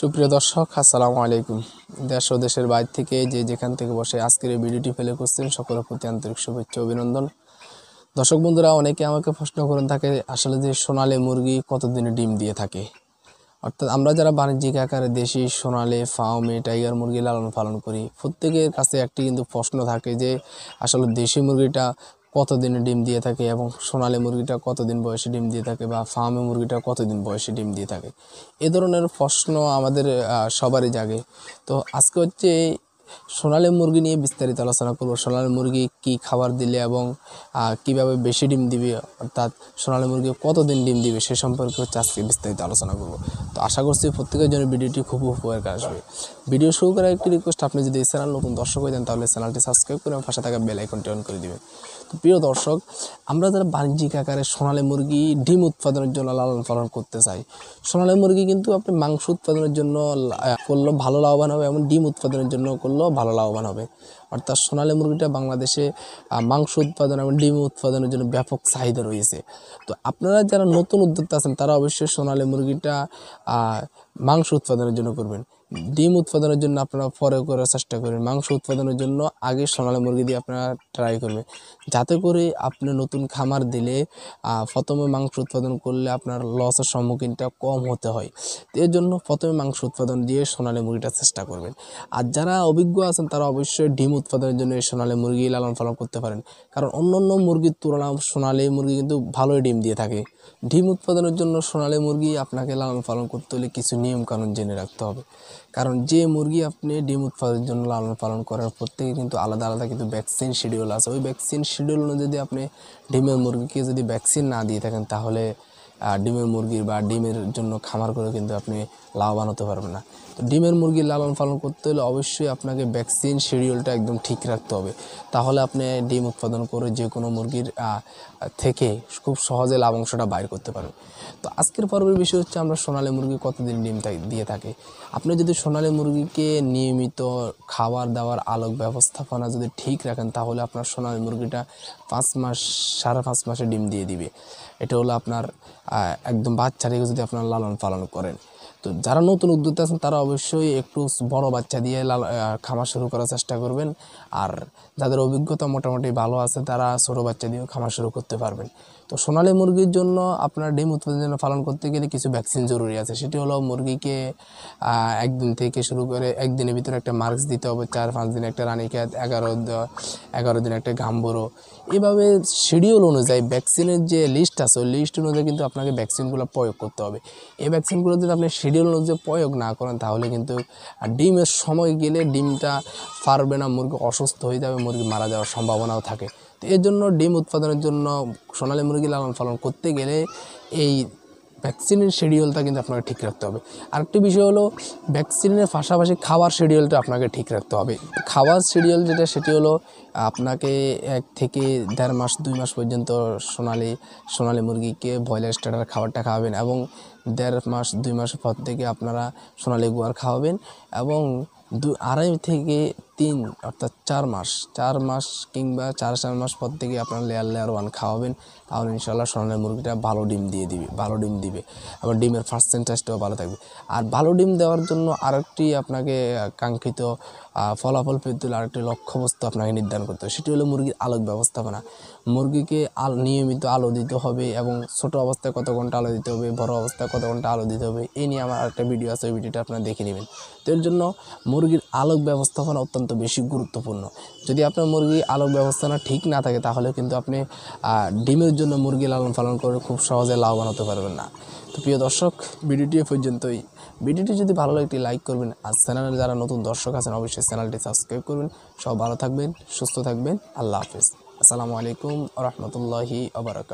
সুপ্রিয় দর্শক আসসালামু আলাইকুম দেশ ও দেশের বাইরে থেকে যে যেখান থেকে বসে আজকের এই ভিডিওটি ফেলে করছেন সকলের প্রতি আন্তরিক শুভেচ্ছা অভিনন্দন দর্শক বন্ধুরা অনেকে আমাকে প্রশ্ন করেন থাকে আসলে যে সোনালে মুরগি কতদিনে ডিম দিয়ে থাকে অর্থাৎ আমরা যারা বাণিজ্যিক আকারে দেশি সোনালে ফার্মে টাইগার মুরগি লালন পালন করি প্রত্যেকের কাছে একটি কিন্তু প্রশ্ন থাকে যে আসলে দেশি মুরগিটা কতদিনে ডিম দিয়ে থাকে এবং সোনালি মুরগিটা কতদিন বয়সে ডিম দিয়ে থাকে বা ফার্মে মুরগিটা কতদিন বয়সে ডিম দিয়ে থাকে এ ধরনের প্রশ্ন আমাদের সবারই জাগে তো আজকে হচ্ছে সোনালি মুরগি নিয়ে বিস্তারিত আলোচনা করব সোনালি মুরগি কি খাবার দিলে এবং কিভাবে বেশি ডিম দিবে অর্থাৎ সোনালি মুরগি কত দিন ডিম দিবে সে সম্পর্কে হচ্ছে আজকে বিস্তারিত আলোচনা করব তো আশা করছি প্রত্যেকের জন্য ভিডিওটি খুব উপকার আসবে ভিডিও শুরু করার একটি রিকোয়েস্ট আপনি যদি এই চ্যানেল নতুন দর্শক হয়ে দেন তাহলে চ্যানেলটি সাবস্ক্রাইব করে পাশে থাকা বেল আইকনটি অন করে দেবেন তো প্রিয় দর্শক আমরা যারা বাণিজ্যিক আকারে সোনালি মুরগি ডিম উৎপাদনের জন্য লালন পালন করতে চাই সোনালি মুরগি কিন্তু আপনি মাংস উৎপাদনের জন্য করলো ভালো লাভবান হবে এমন ডিম উৎপাদনের জন্য করলো জন্য ভালো লাভবান হবে অর্থাৎ সোনালী মুরগিটা বাংলাদেশে মাংস উৎপাদন এবং ডিম উৎপাদনের জন্য ব্যাপক চাহিদা রয়েছে তো আপনারা যারা নতুন উদ্যোক্তা আছেন তারা অবশ্যই সোনালী মুরগিটা মাংস উৎপাদনের জন্য করবেন ডিম উৎপাদনের জন্য আপনারা পরে করার চেষ্টা করবেন মাংস উৎপাদনের জন্য আগে সোনালি মুরগি দিয়ে আপনারা ট্রাই করবেন যাতে করে আপনি নতুন খামার দিলে প্রথমে মাংস উৎপাদন করলে আপনার লসের সম্মুখীনটা কম হতে হয় এর জন্য প্রথমে মাংস উৎপাদন দিয়ে সোনালি মুরগিটা চেষ্টা করবেন আর যারা অভিজ্ঞ আছেন তারা অবশ্যই ডিম উৎপাদনের জন্য এই সোনালি মুরগি লালন পালন করতে পারেন কারণ অন্য অন্য মুরগির তুলনায় সোনালি মুরগি কিন্তু ভালোই ডিম দিয়ে থাকে ডিম উৎপাদনের জন্য সোনালি মুরগি আপনাকে লালন পালন করতে হলে কিছু নিয়মকানুন জেনে রাখতে হবে কারণ যে মুরগি আপনি ডিম উৎপাদনের জন্য লালন পালন করার প্রত্যেকে কিন্তু আলাদা আলাদা কিন্তু ভ্যাকসিন শিডিউল আছে ওই ভ্যাকসিন শিডিউল অনুযায়ী যদি আপনি ডিমের মুরগিকে যদি ভ্যাকসিন না দিয়ে থাকেন তাহলে ডিমের মুরগির বা ডিমের জন্য খামার করে কিন্তু আপনি লাভবান হতে পারবেন না তো ডিমের মুরগির লালন পালন করতে হলে অবশ্যই আপনাকে ভ্যাকসিন শিডিউলটা একদম ঠিক রাখতে হবে তাহলে আপনি ডিম উৎপাদন করে যে কোনো মুরগির থেকে খুব সহজে লাভ অংশটা বাইর করতে পারবেন তো আজকের পর্বের বিষয় হচ্ছে আমরা সোনালী মুরগি কতদিন ডিম দিয়ে থাকি আপনি যদি সোনালী মুরগিকে নিয়মিত খাবার দাবার আলোক ব্যবস্থাপনা যদি ঠিক রাখেন তাহলে আপনার সোনালী মুরগিটা পাঁচ মাস সাড়ে পাঁচ মাসে ডিম দিয়ে দিবে এটা হলো আপনার একদম বাচ্চা রেখে যদি আপনারা লালন পালন করেন তো যারা নতুন উদ্যোক্তা আছেন তারা অবশ্যই একটু বড় বাচ্চা দিয়ে লাল খামার শুরু করার চেষ্টা করবেন আর যাদের অভিজ্ঞতা মোটামুটি ভালো আছে তারা ছোটো বাচ্চা দিয়েও খামার শুরু করতে পারবেন তো সোনালী মুরগির জন্য আপনার ডিম উৎপাদনের জন্য পালন করতে গেলে কিছু ভ্যাকসিন জরুরি আছে সেটি হলো মুরগিকে একদিন থেকে শুরু করে একদিনের ভিতরে একটা মার্কস দিতে হবে চার পাঁচ দিন একটা রানীক্ষেত এগারো এগারো দিন একটা ঘাম্বরো এভাবে শিডিউল অনুযায়ী ভ্যাকসিনের যে লিস্ট আছে ওই লিস্ট অনুযায়ী কিন্তু আপনার আপনাকে ভ্যাকসিনগুলো প্রয়োগ করতে হবে এই ভ্যাকসিনগুলো যদি আপনি শিডিউল অনুযায়ী প্রয়োগ না করেন তাহলে কিন্তু ডিমের সময় গেলে ডিমটা পারবে না মুরগি অসুস্থ হয়ে যাবে মুরগি মারা যাওয়ার সম্ভাবনাও থাকে তো এর জন্য ডিম উৎপাদনের জন্য সোনালী মুরগি লালন পালন করতে গেলে এই ভ্যাকসিনের শিডিউলটা কিন্তু আপনাকে ঠিক রাখতে হবে আরেকটি বিষয় হলো ভ্যাকসিনের পাশাপাশি খাওয়ার শিডিউলটা আপনাকে ঠিক রাখতে হবে খাওয়ার শিডিউল যেটা সেটি হলো আপনাকে এক থেকে দেড় মাস দুই মাস পর্যন্ত সোনালি সোনালি মুরগিকে ব্রয়লার স্টার্টার খাবারটা খাওয়াবেন এবং দেড় মাস দুই মাস পর থেকে আপনারা সোনালি গুয়ার খাওয়াবেন এবং দু আড়াই থেকে তিন অর্থাৎ চার মাস চার মাস কিংবা চার চার মাস পর থেকে আপনার লেয়ার লেয়ার ওয়ান খাওয়াবেন তাহলে ইনশাল্লাহ স্বর্ণের মুরগিটা ভালো ডিম দিয়ে দিবে ভালো ডিম দিবে আবার ডিমের পার্সেন্টেজটাও ভালো থাকবে আর ভালো ডিম দেওয়ার জন্য আরেকটি আপনাকে কাঙ্ক্ষিত ফলাফল পেতে হলে আরেকটি লক্ষ্যবস্তু আপনাকে নির্ধারণ করতে হবে সেটি হলো মুরগির আলোক ব্যবস্থাপনা মুরগিকে আল নিয়মিত আলো দিতে হবে এবং ছোট অবস্থায় কত ঘন্টা আলো দিতে হবে বড় অবস্থায় কত ঘন্টা আলো দিতে হবে এই নিয়ে আমার একটা ভিডিও আছে ওই ভিডিওটা আপনারা দেখে নেবেন তো এর জন্য মুরগির আলোক ব্যবস্থাপনা অত্যন্ত অত্যন্ত বেশি গুরুত্বপূর্ণ যদি আপনার মুরগি আলোক ব্যবস্থাটা ঠিক না থাকে তাহলে কিন্তু আপনি ডিমের জন্য মুরগি লালন পালন করে খুব সহজে লাভবান হতে পারবেন না তো প্রিয় দর্শক ভিডিওটি পর্যন্তই ভিডিওটি যদি ভালো লাগে একটি লাইক করবেন আর চ্যানেলে যারা নতুন দর্শক আছেন অবশ্যই চ্যানেলটি সাবস্ক্রাইব করবেন সব ভালো থাকবেন সুস্থ থাকবেন আল্লাহ হাফিজ আসসালামু আলাইকুম রহমতুল্লাহি আবরাকাত